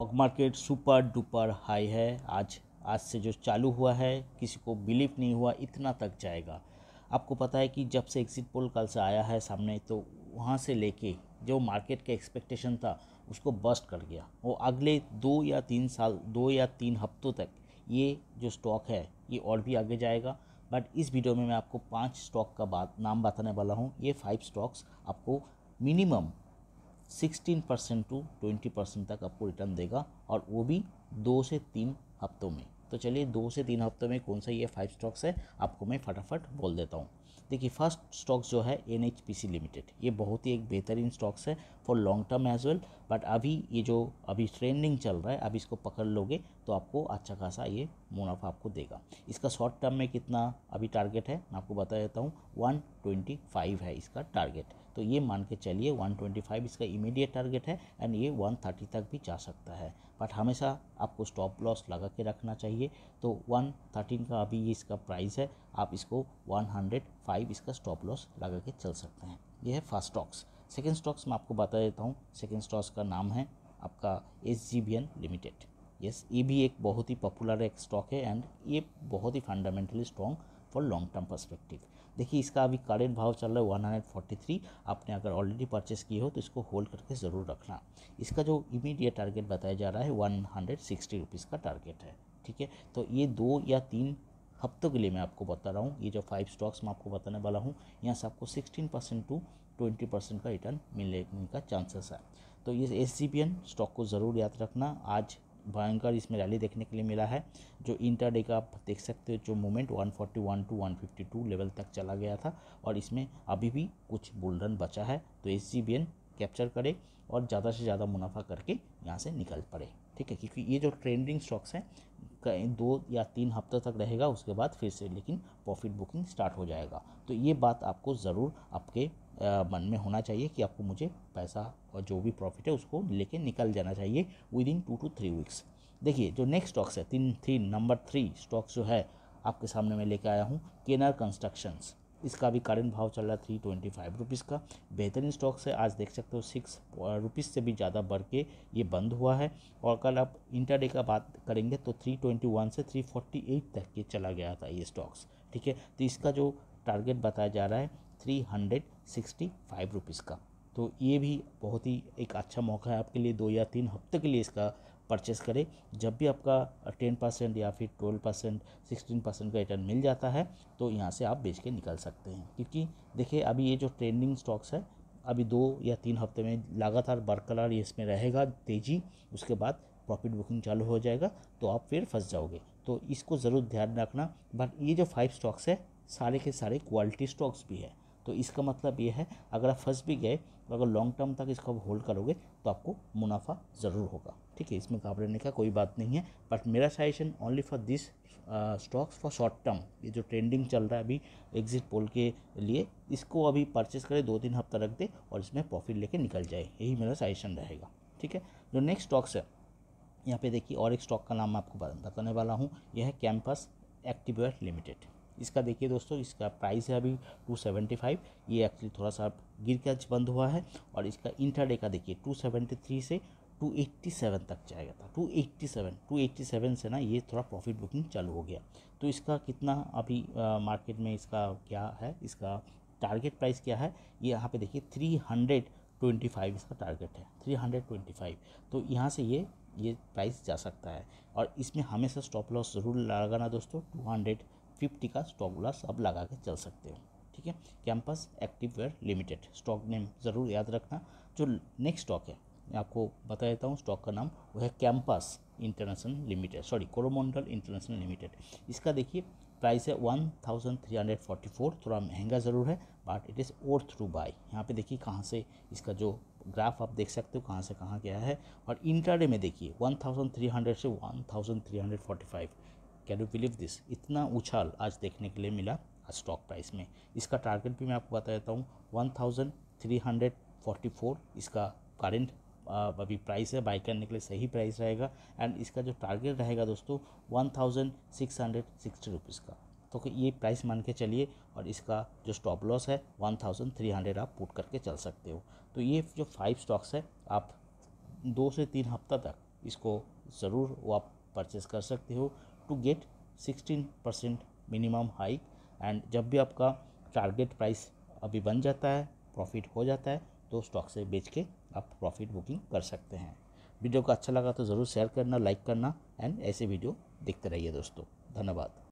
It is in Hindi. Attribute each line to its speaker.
Speaker 1: stock market super duper high है आज आज से जो चालू हुआ है किसी को बिलीव नहीं हुआ इतना तक जाएगा आपको पता है कि जब से एग्ज़िट पोल कल से आया है सामने तो वहाँ से लेके जो मार्केट का एक्सपेक्टेशन था उसको बस्ट कर गया वो अगले दो या तीन साल दो या तीन हफ्तों तक ये जो स्टॉक है ये और भी आगे जाएगा बट इस वीडियो में मैं आपको पाँच स्टॉक का बात नाम बताने वाला हूँ ये फाइव स्टॉक्स आपको minimum sixteen percent to twenty percent तक आपको रिटर्न देगा और वो भी दो से तीन हफ्तों में तो चलिए दो से तीन हफ्तों में कौन सा ये फाइव स्टॉक्स है आपको मैं फटाफट बोल देता हूँ देखिए फर्स्ट स्टॉक्स जो है N H P C limited ये बहुत ही एक बेहतरीन स्टॉक्स है for long term as well but अभी ये जो अभी ट्रेंडिंग चल रहा है अभी इसको पकड़ लोगे तो आपको अच्छा खासा ये मुनाफा आपको देगा इसका शॉर्ट टर्म में कितना अभी टारगेट है मैं आपको बता देता हूँ वन ट्वेंटी फाइव है इसका टारगेट तो ये मान के चलिए 125 इसका इमीडिएट टारगेट है एंड ये 130 तक भी जा सकता है बट हमेशा आपको स्टॉप लॉस लगा के रखना चाहिए तो 113 का अभी ये इसका प्राइस है आप इसको 105 इसका स्टॉप लॉस लगा के चल सकते हैं ये है फर्स्ट स्टॉक्स सेकेंड स्टॉक्स मैं आपको बता देता हूँ सेकेंड स्टॉक्स का नाम है आपका एस लिमिटेड यस ये भी एक बहुत ही पॉपुलर एक स्टॉक है एंड ये बहुत ही fundamentally strong for long term perspective देखिए इसका अभी करेंट भाव चल रहा है वन हंड्रेड फोर्टी थ्री आपने अगर ऑलरेडी परचेस किए हो तो इसको होल्ड करके ज़रूर रखना इसका जो इमीडिएट टारगेट बताया जा रहा है वन हंड्रेड सिक्सटी रुपीज़ का टारगेट है ठीक है तो ये दो या तीन हफ्तों के लिए मैं आपको बता रहा हूँ ये जो फाइव स्टॉक्स मैं आपको बताने वाला हूँ यहाँ से आपको sixteen percent to twenty percent का रिटर्न मिलने का चांसेस है तो ये एस स्टॉक को ज़रूर याद रखना आज भयंकर इसमें रैली देखने के लिए मिला है जो इंटरडे का आप देख सकते हो जो मूवमेंट 141 टू 152 लेवल तक चला गया था और इसमें अभी भी कुछ बुलरन बचा है तो एस कैप्चर करे और ज़्यादा से ज़्यादा मुनाफा करके यहाँ से निकल पड़े ठीक है क्योंकि ये जो ट्रेंडिंग स्टॉक्स हैं दो या तीन हफ्ते तक रहेगा उसके बाद फिर से लेकिन प्रॉफिट बुकिंग स्टार्ट हो जाएगा तो ये बात आपको ज़रूर आपके मन में होना चाहिए कि आपको मुझे पैसा और जो भी प्रॉफिट है उसको लेके निकल जाना चाहिए within two to three weeks देखिए जो नेक्स्ट स्टॉक्स है तीन थ्री नंबर थ्री स्टॉक्स जो है आपके सामने मैं लेके आया हूँ केनर कंस्ट्रक्शंस इसका भी करंट भाव चल रहा है थ्री ट्वेंटी फाइव रुपीज़ का बेहतरीन स्टॉक्स है आज देख सकते हो सिक्स रुपीज़ से भी ज़्यादा बढ़ के ये बंद हुआ है और कल आप इंटरडे का बात करेंगे तो थ्री ट्वेंटी वन से थ्री फोर्टी एट तक के चला गया था ये स्टॉक्स ठीक है तो इसका जो टारगेट बताया जा रहा है three hundred sixty five rupees का तो ये भी बहुत ही एक अच्छा मौका है आपके लिए दो या तीन हफ्ते के लिए इसका परचेस करें जब भी आपका टेन परसेंट या फिर ट्वेल्व परसेंट सिक्सटीन परसेंट का रिटर्न मिल जाता है तो यहाँ से आप बेच के निकल सकते हैं क्योंकि देखिए अभी ये जो ट्रेंडिंग स्टॉक्स है अभी दो या तीन हफ्ते में लगातार बरकरार ये इसमें रहेगा तेज़ी उसके बाद प्रॉफिट बुकिंग चालू हो जाएगा तो आप फिर फंस जाओगे तो इसको ज़रूर ध्यान रखना बट ये जो फाइव स्टॉक्स है सारे के सारे क्वालिटी स्टॉक्स भी है तो इसका मतलब ये है अगर आप फंस भी गए तो अगर लॉन्ग टर्म तक इसको होल्ड करोगे तो आपको मुनाफा ज़रूर होगा ठीक है इसमें घबराने का कोई बात नहीं है बट मेरा suggestion only for this stocks for short term ये जो ट्रेंडिंग चल रहा है अभी एग्जिट पोल के लिए इसको अभी परचेस करें दो तीन हफ्ता रख दे और इसमें प्रॉफिट लेके निकल जाए यही मेरा सजेशन रहेगा ठीक है जो नेक्स्ट स्टॉक्स है यहाँ पे देखिए और एक स्टॉक का नाम मैं आपको बताने वाला हूँ यह है कैंपस एक्टिवेयर लिमिटेड इसका देखिए दोस्तों इसका प्राइस है अभी टू सेवेंटी फाइव ये एक्चुअली थोड़ा सा गिर कर बंद हुआ है और इसका इंटरडे का देखिए टू सेवेंटी थ्री से टू एट्टी सेवन तक जाएगा था two eighty seven two eighty seven से ना ये थोड़ा प्रॉफिट बुकिंग चालू हो गया तो इसका कितना अभी मार्केट में इसका क्या है इसका टारगेट प्राइस क्या है ये यहाँ पर देखिए थ्री हंड्रेड ट्वेंटी फाइव इसका टारगेट है थ्री हंड्रेड ट्वेंटी फाइव तो यहाँ से ये ये प्राइस जा सकता है और इसमें हमेशा स्टॉप लॉस ज़रूर लगाना दोस्तों टू हंड्रेड फिफ्टी का स्टॉक लॉस अब लगा के चल सकते हो ठीक है Campus active wear limited stock name ज़रूर याद रखना जो नेक्स्ट स्टॉक है मैं आपको बता देता हूँ स्टॉक का नाम वो है Campus international limited sorry Coromandel international limited इसका देखिए प्राइस है one thousand three hundred forty four थोड़ा महंगा ज़रूर है but it is or through buy यहाँ पे देखिए कहाँ से इसका जो ग्राफ आप देख सकते हो कहाँ से कहाँ गया है और इंटरडे में देखिए वन थाउजेंड थ्री हंड्रेड से one thousand three hundred forty five can you believe this इतना उछाल आज देखने के लिए मिला स्टॉक प्राइस में इसका टारगेट भी मैं आपको बता देता हूँ one thousand three hundred forty four इसका करेंट अभी प्राइस है बाई करने के लिए सही प्राइस रहेगा एंड इसका जो टारगेट रहेगा दोस्तों one thousand six hundred sixty rupees का तो ये प्राइस मान के चलिए और इसका जो स्टॉप लॉस है वन थाउजेंड थ्री हंड्रेड आप पुट करके चल सकते हो तो ये जो फाइव स्टॉक्स है आप दो से तीन हफ्ता तक इसको ज़रूर वो आप परचेस कर सकते हो to get 16 percent minimum hike and जब भी आपका टारगेट प्राइस अभी बन जाता है प्रॉफिट हो जाता है तो स्टॉक से बेच के आप प्रॉफिट बुकिंग कर सकते हैं वीडियो को अच्छा लगा तो ज़रूर शेयर करना लाइक करना एंड ऐसे वीडियो देखते रहिए दोस्तों धन्यवाद